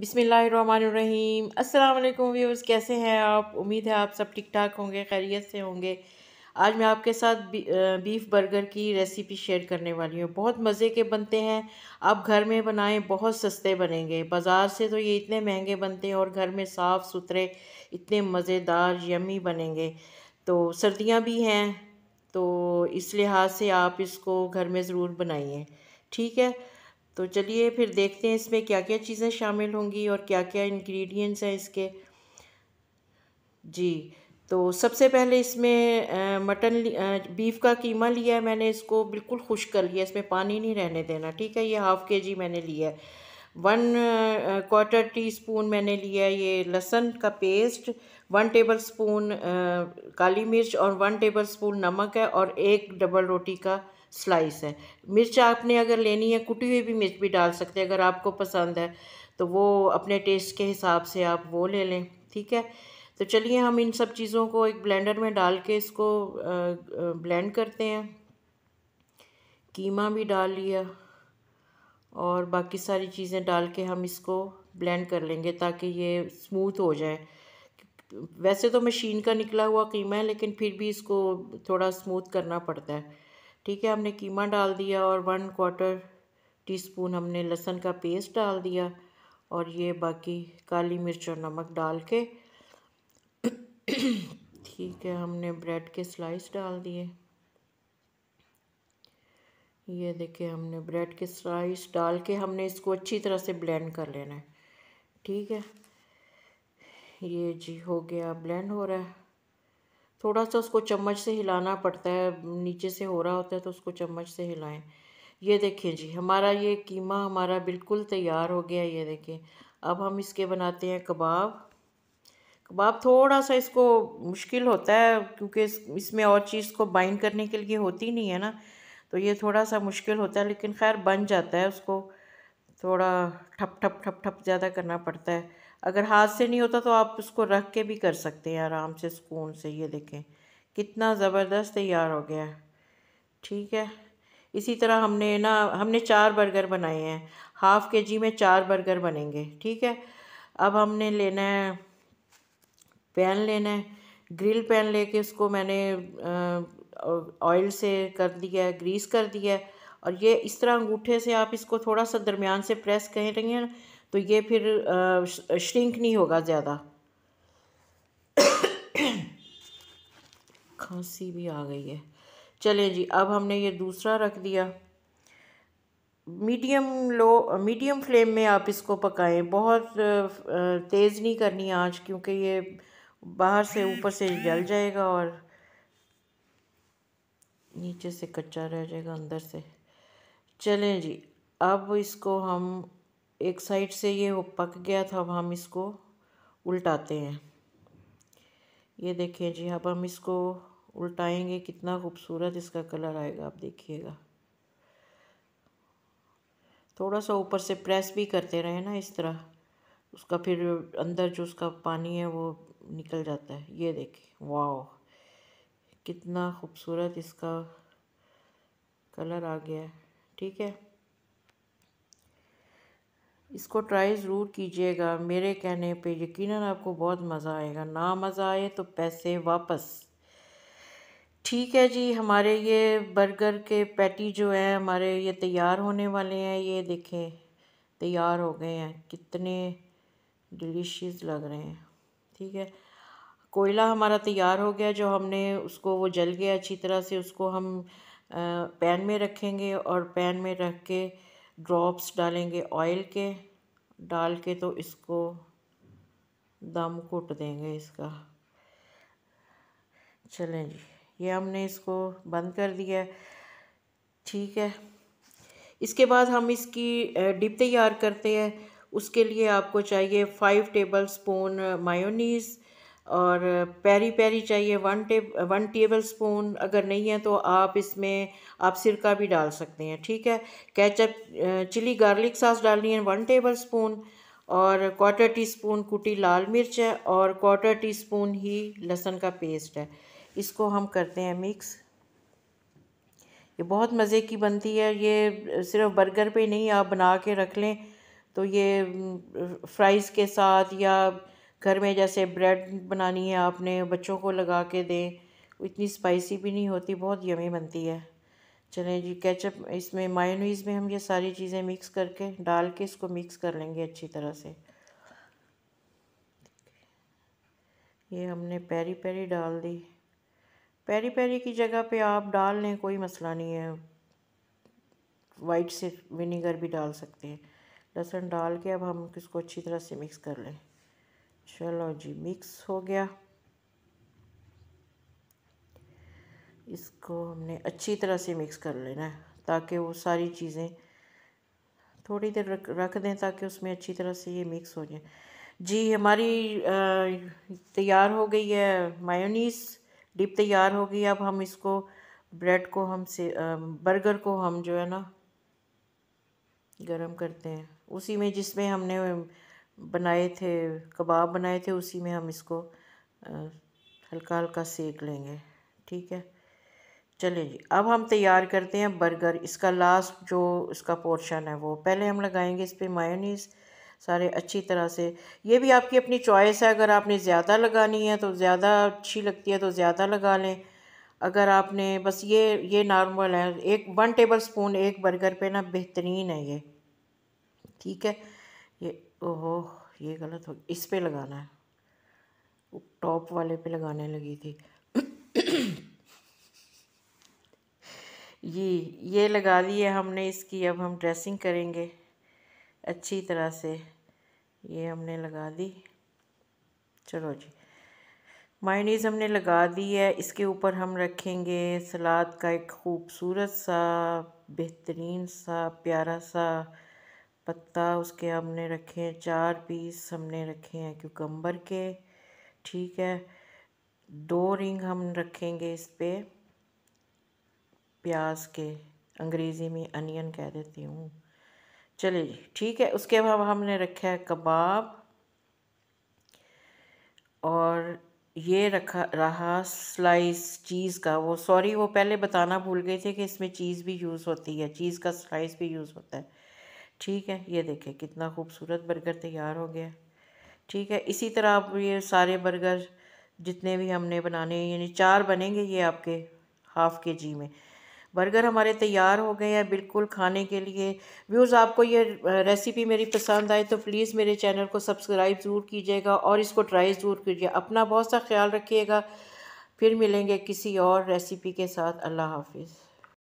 बिसमीम् अल्लाम व्यूअर्स कैसे हैं आप उम्मीद है आप सब ठीक ठाक होंगे खैरियत से होंगे आज मैं आपके साथ बी, बीफ बर्गर की रेसिपी शेयर करने वाली हूँ बहुत मज़े के बनते हैं आप घर में बनाएं बहुत सस्ते बनेंगे बाज़ार से तो ये इतने महंगे बनते हैं और घर में साफ़ सुथरे इतने मज़ेदार यमी बनेंगे तो सर्दियाँ भी हैं तो इस लिहाज से आप इसको घर में ज़रूर बनाइए ठीक है तो चलिए फिर देखते हैं इसमें क्या क्या चीज़ें शामिल होंगी और क्या क्या इंग्रेडिएंट्स हैं इसके जी तो सबसे पहले इसमें मटन बीफ का कीमा लिया है मैंने इसको बिल्कुल खुश कर लिया इसमें पानी नहीं रहने देना ठीक है ये हाफ़ के जी मैंने लिया है वन क्वार्टर टी स्पून मैंने लिया है ये लहसन का पेस्ट वन टेबल स्पून काली मिर्च और वन टेबल स्पून नमक है और एक डबल रोटी का स्लाइस है मिर्च आपने अगर लेनी है कुटी हुई भी मिर्च भी डाल सकते हैं अगर आपको पसंद है तो वो अपने टेस्ट के हिसाब से आप वो ले लें ठीक है तो चलिए हम इन सब चीज़ों को एक ब्लेंडर में डाल के इसको ब्लेंड करते हैं कीमा भी डाल लिया और बाकी सारी चीज़ें डाल के हम इसको ब्लेंड कर लेंगे ताकि ये स्मूथ हो जाए वैसे तो मशीन का निकला हुआ कीमा है लेकिन फिर भी इसको थोड़ा स्मूथ करना पड़ता है ठीक है हमने कीमा डाल दिया और वन क्वार्टर टीस्पून हमने लहसन का पेस्ट डाल दिया और ये बाकी काली मिर्च और नमक डाल के ठीक है हमने ब्रेड के स्लाइस डाल दिए ये देखिए हमने ब्रेड के स्लाइस डाल के हमने इसको अच्छी तरह से ब्लेंड कर लेना है ठीक है ये जी हो गया ब्लेंड हो रहा है थोड़ा सा उसको चम्मच से हिलाना पड़ता है नीचे से हो रहा होता है तो उसको चम्मच से हिलाएं ये देखें जी हमारा ये कीमा हमारा बिल्कुल तैयार हो गया ये देखें अब हम इसके बनाते हैं कबाब कबाब थोड़ा सा इसको मुश्किल होता है क्योंकि इसमें और चीज़ को बाइंड करने के लिए होती नहीं है ना तो ये थोड़ा सा मुश्किल होता है लेकिन खैर बन जाता है उसको थोड़ा ठप ठप ठप ठप ज़्यादा करना पड़ता है अगर हाथ से नहीं होता तो आप उसको रख के भी कर सकते हैं आराम से सुकून से ये देखें कितना ज़बरदस्त तैयार हो गया ठीक है इसी तरह हमने ना हमने चार बर्गर बनाए हैं हाफ़ के जी में चार बर्गर बनेंगे ठीक है अब हमने लेना है पैन लेना है ग्रिल पैन लेके उसको मैंने ऑयल से कर दिया है ग्रीस कर दिया है और ये इस तरह अंगूठे से आप इसको थोड़ा सा दरमियान से प्रेस कह रही हैं तो ये फिर श्रिंक नहीं होगा ज़्यादा खांसी भी आ गई है चलें जी अब हमने ये दूसरा रख दिया मीडियम लो मीडियम फ्लेम में आप इसको पकाएं बहुत तेज़ नहीं करनी आज क्योंकि ये बाहर से ऊपर से जल जाएगा और नीचे से कच्चा रह जाएगा अंदर से चलें जी अब इसको हम एक साइड से ये वो पक गया था अब हम इसको उल्टाते हैं ये देखिए जी अब हम इसको उल्टाएंगे कितना खूबसूरत इसका कलर आएगा आप देखिएगा थोड़ा सा ऊपर से प्रेस भी करते रहे ना इस तरह उसका फिर अंदर जो उसका पानी है वो निकल जाता है ये देखिए वाह कितना खूबसूरत इसका कलर आ गया है ठीक है इसको ट्राई ज़रूर कीजिएगा मेरे कहने पे यकीनन आपको बहुत मज़ा आएगा ना मज़ा आए तो पैसे वापस ठीक है जी हमारे ये बर्गर के पैटी जो है हमारे ये तैयार होने वाले हैं ये देखें तैयार हो गए हैं कितने डिलीशियस लग रहे हैं ठीक है कोयला हमारा तैयार हो गया जो हमने उसको वो जल गया अच्छी तरह से उसको हम पैन में रखेंगे और पैन में रख के ड्रॉप्स डालेंगे ऑयल के डाल के तो इसको दम घुट देंगे इसका चलें जी ये हमने इसको बंद कर दिया ठीक है इसके बाद हम इसकी डिप तैयार करते हैं उसके लिए आपको चाहिए फ़ाइव टेबल स्पून मायोनीज़ और पैरी पैरी चाहिए one tab one tablespoon अगर नहीं है तो आप इसमें आप सिरका भी डाल सकते हैं ठीक है कैचअप चिली गार्लिक सॉस डालनी है वन टेबल स्पून और क्वार्टर टी स्पून कुटी लाल मिर्च है और क्वार्टर टी स्पून ही लहसुन का पेस्ट है इसको हम करते हैं मिक्स ये बहुत मज़े की बनती है ये सिर्फ बर्गर पे नहीं आप बना के रख लें तो ये फ्राइज़ के साथ या घर में जैसे ब्रेड बनानी है आपने बच्चों को लगा के दें इतनी स्पाइसी भी नहीं होती बहुत यमी बनती है चलें जी केचप इसमें मायोनीज़ में हम ये सारी चीज़ें मिक्स करके डाल के इसको मिक्स कर लेंगे अच्छी तरह से ये हमने पैरी पैरी डाल दी पैरी पैरी की जगह पे आप डाल लें कोई मसला नहीं है वाइट से विनीगर भी डाल सकते हैं लहसुन डाल के अब हम इसको अच्छी तरह से मिक्स कर लें चलो जी मिक्स हो गया इसको हमने अच्छी तरह से मिक्स कर लेना है ताकि वो सारी चीज़ें थोड़ी देर रख रख दें ताकि उसमें अच्छी तरह से ये मिक्स हो जाए जी हमारी तैयार हो गई है मायोनीस डिप तैयार हो गई अब हम इसको ब्रेड को हम से बर्गर को हम जो है ना गरम करते हैं उसी में जिसमें हमने बनाए थे कबाब बनाए थे उसी में हम इसको हल्का हल्का सेक लेंगे ठीक है चलिए जी अब हम तैयार करते हैं बर्गर इसका लास्ट जो इसका पोर्शन है वो पहले हम लगाएंगे इस पर मायोनीस सारे अच्छी तरह से ये भी आपकी अपनी चॉइस है अगर आपने ज़्यादा लगानी है तो ज़्यादा अच्छी लगती है तो ज़्यादा लगा लें अगर आपने बस ये ये नॉर्मल है एक वन टेबल स्पून एक बर्गर पे ना बेहतरीन है ये ठीक है ये ओह ये गलत हो इस पे लगाना है टॉप वाले पे लगाने लगी थी ये ये लगा दी है हमने इसकी अब हम ड्रेसिंग करेंगे अच्छी तरह से ये हमने लगा दी चलो जी मायनीज़ हमने लगा दी है इसके ऊपर हम रखेंगे सलाद का एक खूबसूरत सा बेहतरीन सा प्यारा सा पत्ता उसके हमने रखे हैं चार पीस हमने रखे हैं क्यूकम्बर के ठीक है दो रिंग हम रखेंगे इस पर प्याज के अंग्रेज़ी में अनियन कह देती हूँ चलिए जी ठीक है उसके बाद हमने रखा है कबाब और ये रखा रहा स्लाइस चीज़ का वो सॉरी वो पहले बताना भूल गए थे कि इसमें चीज़ भी यूज़ होती है चीज़ का स्लाइस भी यूज़ होता है ठीक है ये देखें कितना खूबसूरत बर्गर तैयार हो गया ठीक है इसी तरह आप ये सारे बर्गर जितने भी हमने बनाने यानी चार बनेंगे ये आपके हाफ़ के जी में बर्गर हमारे तैयार हो गए हैं बिल्कुल खाने के लिए व्यूज़ आपको ये रेसिपी मेरी पसंद आए तो प्लीज़ मेरे चैनल को सब्सक्राइब ज़रूर कीजिएगा और इसको ट्राई ज़रूर कीजिए अपना बहुत सा ख्याल रखिएगा फिर मिलेंगे किसी और रेसिपी के साथ अल्लाह हाफिज़